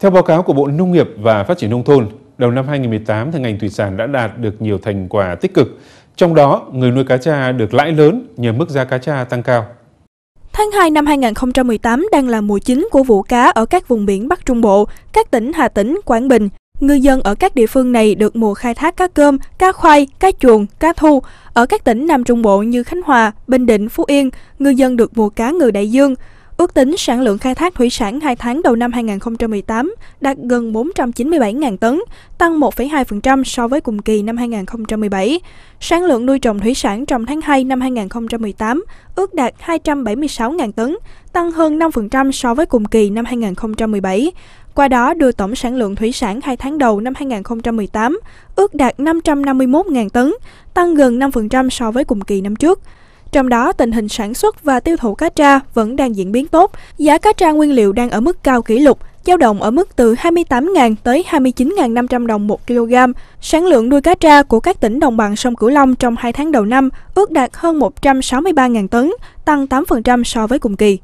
Theo báo cáo của Bộ Nông nghiệp và Phát triển Nông thôn, đầu năm 2018 thì ngành thủy sản đã đạt được nhiều thành quả tích cực. Trong đó, người nuôi cá tra được lãi lớn nhờ mức giá cá tra tăng cao. Tháng 2 năm 2018 đang là mùa chính của vụ cá ở các vùng biển Bắc Trung Bộ, các tỉnh Hà Tĩnh, Quảng Bình. Ngư dân ở các địa phương này được mùa khai thác cá cơm, cá khoai, cá chuồng, cá thu. Ở các tỉnh Nam Trung Bộ như Khánh Hòa, Bình Định, Phú Yên, ngư dân được mùa cá ngừ đại dương. Ước tính sản lượng khai thác thủy sản 2 tháng đầu năm 2018 đạt gần 497.000 tấn, tăng 1,2% so với cùng kỳ năm 2017. Sản lượng nuôi trồng thủy sản trong tháng 2 năm 2018 ước đạt 276.000 tấn, tăng hơn 5% so với cùng kỳ năm 2017. Qua đó đưa tổng sản lượng thủy sản 2 tháng đầu năm 2018 ước đạt 551.000 tấn, tăng gần 5% so với cùng kỳ năm trước. Trong đó, tình hình sản xuất và tiêu thụ cá tra vẫn đang diễn biến tốt. Giá cá tra nguyên liệu đang ở mức cao kỷ lục, dao động ở mức từ 28.000 tới 29.500 đồng 1 kg. Sản lượng nuôi cá tra của các tỉnh đồng bằng sông Cửu Long trong 2 tháng đầu năm ước đạt hơn 163.000 tấn, tăng 8% so với cùng kỳ.